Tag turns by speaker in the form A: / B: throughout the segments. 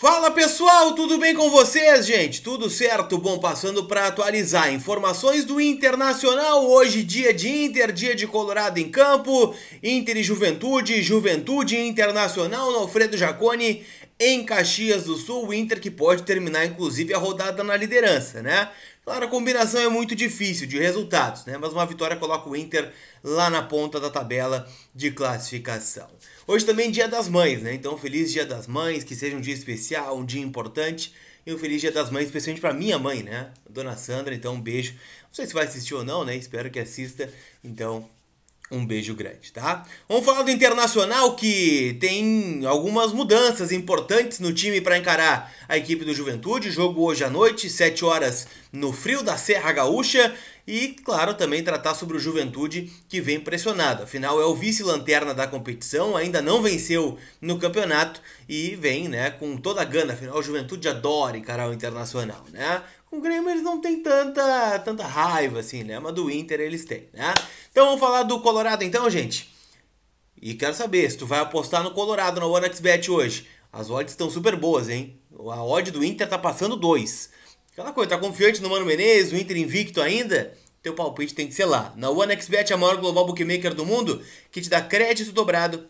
A: Fala pessoal, tudo bem com vocês, gente? Tudo certo? Bom, passando para atualizar informações do Internacional. Hoje, dia de Inter, dia de Colorado em campo, Inter e Juventude, Juventude Internacional no Alfredo Jacone em Caxias do Sul. O Inter que pode terminar, inclusive, a rodada na liderança, né? Claro, a combinação é muito difícil de resultados, né? mas uma vitória coloca o Inter lá na ponta da tabela de classificação. Hoje também é dia das mães, né? Então, feliz dia das mães, que seja um dia especial, um dia importante. E um feliz dia das mães, especialmente para minha mãe, né? Dona Sandra, então um beijo. Não sei se vai assistir ou não, né? Espero que assista. Então, um beijo grande, tá? Vamos falar do Internacional que tem algumas mudanças importantes no time para encarar a equipe do Juventude. Jogo hoje à noite, 7 horas no frio da Serra Gaúcha e, claro, também tratar sobre o Juventude que vem pressionado. Afinal, é o vice-lanterna da competição, ainda não venceu no campeonato e vem né, com toda a gana. Afinal, o Juventude adora encarar o Internacional. Né? Com o Grêmio eles não têm tanta, tanta raiva assim, né? mas do Inter eles têm. Né? Então vamos falar do Colorado então, gente. E quero saber se tu vai apostar no Colorado na OneXBet hoje. As odds estão super boas, hein? A odd do Inter tá passando 2. Aquela coisa, tá confiante no Mano Menezes, o Inter invicto ainda? Teu palpite tem que ser lá. Na OneXBet, a maior global bookmaker do mundo, que te dá crédito dobrado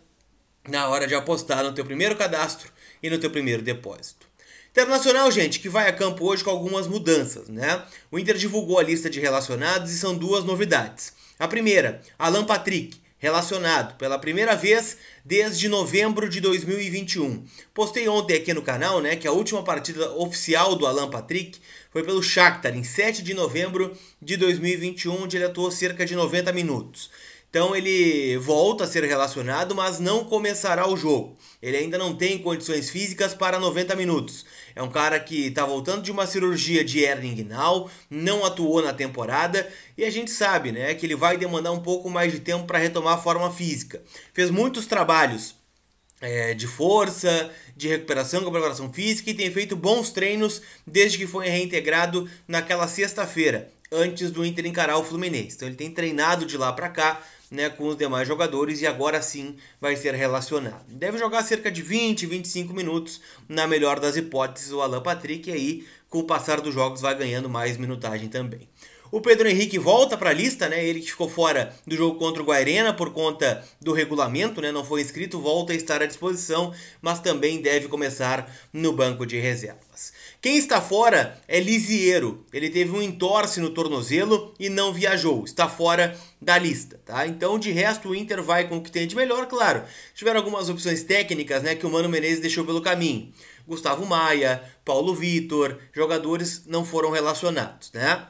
A: na hora de apostar no teu primeiro cadastro e no teu primeiro depósito. Internacional, gente, que vai a campo hoje com algumas mudanças, né? O Inter divulgou a lista de relacionados e são duas novidades. A primeira, Alan Patrick, relacionado pela primeira vez desde novembro de 2021. Postei ontem aqui no canal né, que a última partida oficial do Alan Patrick foi pelo Shakhtar em 7 de novembro de 2021, onde ele atuou cerca de 90 minutos. Então ele volta a ser relacionado, mas não começará o jogo. Ele ainda não tem condições físicas para 90 minutos. É um cara que está voltando de uma cirurgia de hernia inguinal, não atuou na temporada e a gente sabe, né, que ele vai demandar um pouco mais de tempo para retomar a forma física. Fez muitos trabalhos é, de força, de recuperação com preparação física e tem feito bons treinos desde que foi reintegrado naquela sexta-feira antes do Inter encarar o Fluminense. Então ele tem treinado de lá para cá, né, com os demais jogadores e agora sim vai ser relacionado. Deve jogar cerca de 20, 25 minutos, na melhor das hipóteses, o Alan Patrick, e aí, com o passar dos jogos, vai ganhando mais minutagem também. O Pedro Henrique volta para a lista, né? Ele que ficou fora do jogo contra o Guarena por conta do regulamento, né? Não foi inscrito, volta a estar à disposição, mas também deve começar no banco de reservas. Quem está fora é Lisiero. Ele teve um entorse no tornozelo e não viajou. Está fora da lista, tá? Então, de resto, o Inter vai com o que tem de melhor, claro. Tiveram algumas opções técnicas, né, que o Mano Menezes deixou pelo caminho. Gustavo Maia, Paulo Vitor, jogadores não foram relacionados, né?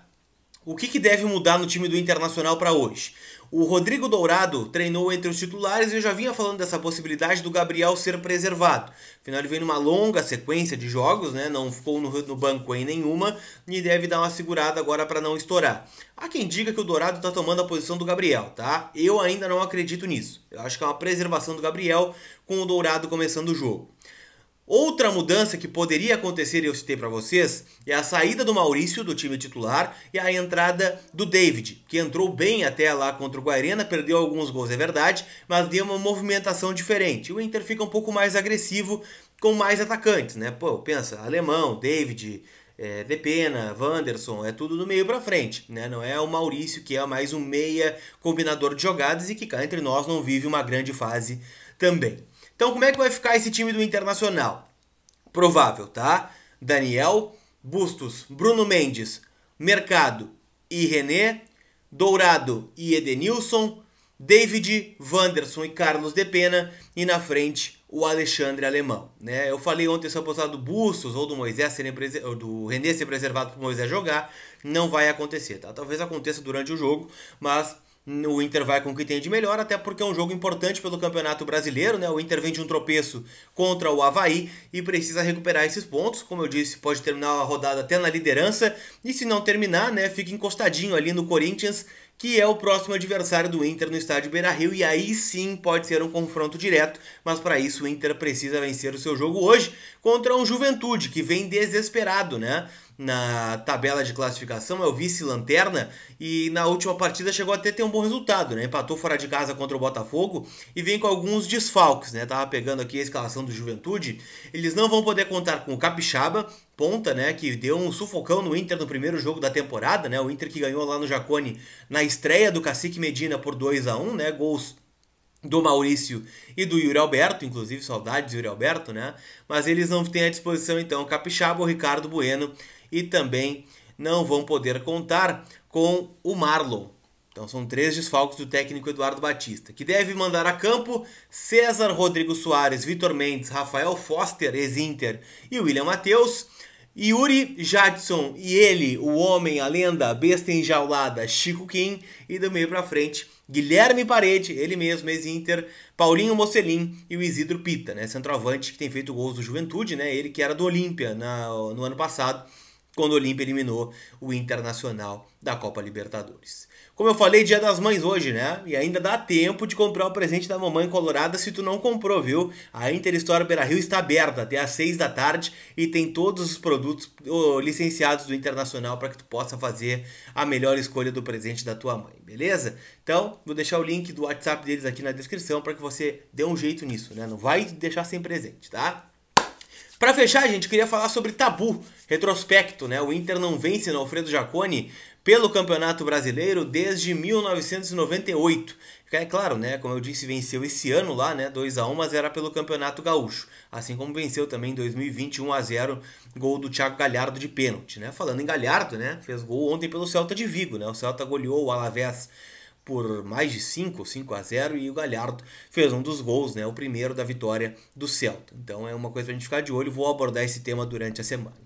A: O que, que deve mudar no time do Internacional para hoje? O Rodrigo Dourado treinou entre os titulares e eu já vinha falando dessa possibilidade do Gabriel ser preservado. Afinal, ele vem numa longa sequência de jogos, né? Não ficou no, no banco em nenhuma e deve dar uma segurada agora para não estourar. Há quem diga que o Dourado está tomando a posição do Gabriel, tá? Eu ainda não acredito nisso. Eu acho que é uma preservação do Gabriel com o Dourado começando o jogo. Outra mudança que poderia acontecer, eu citei para vocês, é a saída do Maurício do time titular e a entrada do David, que entrou bem até lá contra o Guarena, perdeu alguns gols, é verdade, mas deu uma movimentação diferente. O Inter fica um pouco mais agressivo com mais atacantes, né? Pô, pensa, Alemão, David, é, Depena, Wanderson, é tudo do meio para frente, né? Não é o Maurício que é mais um meia combinador de jogadas e que cá entre nós não vive uma grande fase também. Então, como é que vai ficar esse time do Internacional? Provável, tá? Daniel, Bustos, Bruno Mendes, Mercado e René, Dourado e Edenilson, David, Wanderson e Carlos de Pena e na frente o Alexandre Alemão. Né? Eu falei ontem sobre a do Bustos ou do Moisés serem ou do René ser preservado para o Moisés jogar, não vai acontecer, tá? Talvez aconteça durante o jogo, mas o Inter vai com o que tem de melhor, até porque é um jogo importante pelo Campeonato Brasileiro, né? O Inter vem de um tropeço contra o Havaí e precisa recuperar esses pontos. Como eu disse, pode terminar a rodada até na liderança. E se não terminar, né, fica encostadinho ali no Corinthians, que é o próximo adversário do Inter no estádio Beira-Rio e aí sim pode ser um confronto direto, mas para isso o Inter precisa vencer o seu jogo hoje contra um Juventude que vem desesperado, né? Na tabela de classificação é o vice-lanterna e na última partida chegou até ter um bom resultado, né? Empatou fora de casa contra o Botafogo e vem com alguns desfalques, né? Tava pegando aqui a escalação do Juventude. Eles não vão poder contar com o Capixaba, ponta, né, que deu um sufocão no Inter no primeiro jogo da temporada, né? O Inter que ganhou lá no Jacone na estreia do Cacique Medina por 2 a 1, né? Gols do Maurício e do Yuri Alberto, inclusive saudades do Yuri Alberto, né? Mas eles não têm à disposição então o Capixaba, o Ricardo Bueno e também não vão poder contar com o Marlon. Então são três desfalques do técnico Eduardo Batista, que deve mandar a campo César Rodrigo Soares, Vitor Mendes, Rafael Foster, ex-Inter e William Matheus. Yuri Jadson e ele, o homem, a lenda, a besta enjaulada, Chico Kim e do meio para frente, Guilherme Parede, ele mesmo, ex-Inter, Paulinho Mocelin e o Isidro Pita, né, centroavante que tem feito gols do Juventude, né, ele que era do Olímpia no ano passado quando o Olímpia eliminou o Internacional da Copa Libertadores. Como eu falei, dia das mães hoje, né? E ainda dá tempo de comprar o presente da mamãe colorada se tu não comprou, viu? A Inter Store Beira Rio está aberta até às 6 da tarde e tem todos os produtos licenciados do Internacional para que tu possa fazer a melhor escolha do presente da tua mãe, beleza? Então, vou deixar o link do WhatsApp deles aqui na descrição para que você dê um jeito nisso, né? Não vai deixar sem presente, tá? Para fechar, gente, queria falar sobre tabu, retrospecto, né? O Inter não vence no Alfredo Jaconi pelo Campeonato Brasileiro desde 1998. É claro, né? Como eu disse, venceu esse ano lá, né? 2 a 1 mas era pelo Campeonato Gaúcho. Assim como venceu também em 2020, 1 a 0 gol do Thiago Galhardo de pênalti, né? Falando em Galhardo, né? Fez gol ontem pelo Celta de Vigo, né? O Celta goleou o Alavés por mais de 5, 5 a 0 e o Galhardo fez um dos gols, né, o primeiro da vitória do Celta. Então é uma coisa para a gente ficar de olho, vou abordar esse tema durante a semana.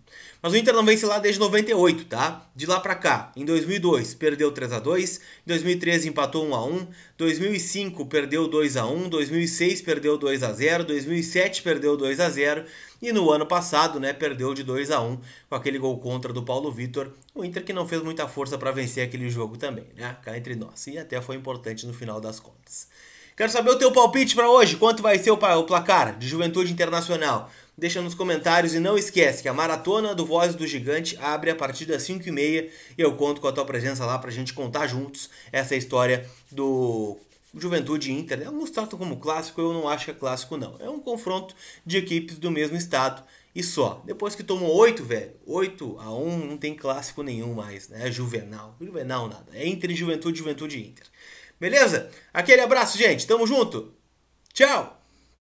A: Mas o Inter não vence lá desde 98, tá? De lá para cá, em 2002 perdeu 3 a 2, 2013 empatou 1 a 1, 2005 perdeu 2 a 1, 2006 perdeu 2 a 0, 2007 perdeu 2 a 0 e no ano passado, né, perdeu de 2 a 1 com aquele gol contra do Paulo Vitor, o Inter que não fez muita força para vencer aquele jogo também, né? Cá entre nós. E até foi importante no final das contas. Quero saber o teu palpite para hoje. Quanto vai ser o placar de Juventude Internacional? deixa nos comentários e não esquece que a maratona do Voz do Gigante abre a partir das 5 e meia e eu conto com a tua presença lá pra gente contar juntos essa história do Juventude e Inter. Alguns tratam como clássico, eu não acho que é clássico não. É um confronto de equipes do mesmo estado e só. Depois que tomou 8, velho, 8 a 1 não tem clássico nenhum mais, né? É Juvenal, Juvenal nada. É Juventude e Juventude, Juventude Inter. Beleza? Aquele abraço, gente. Tamo junto. Tchau.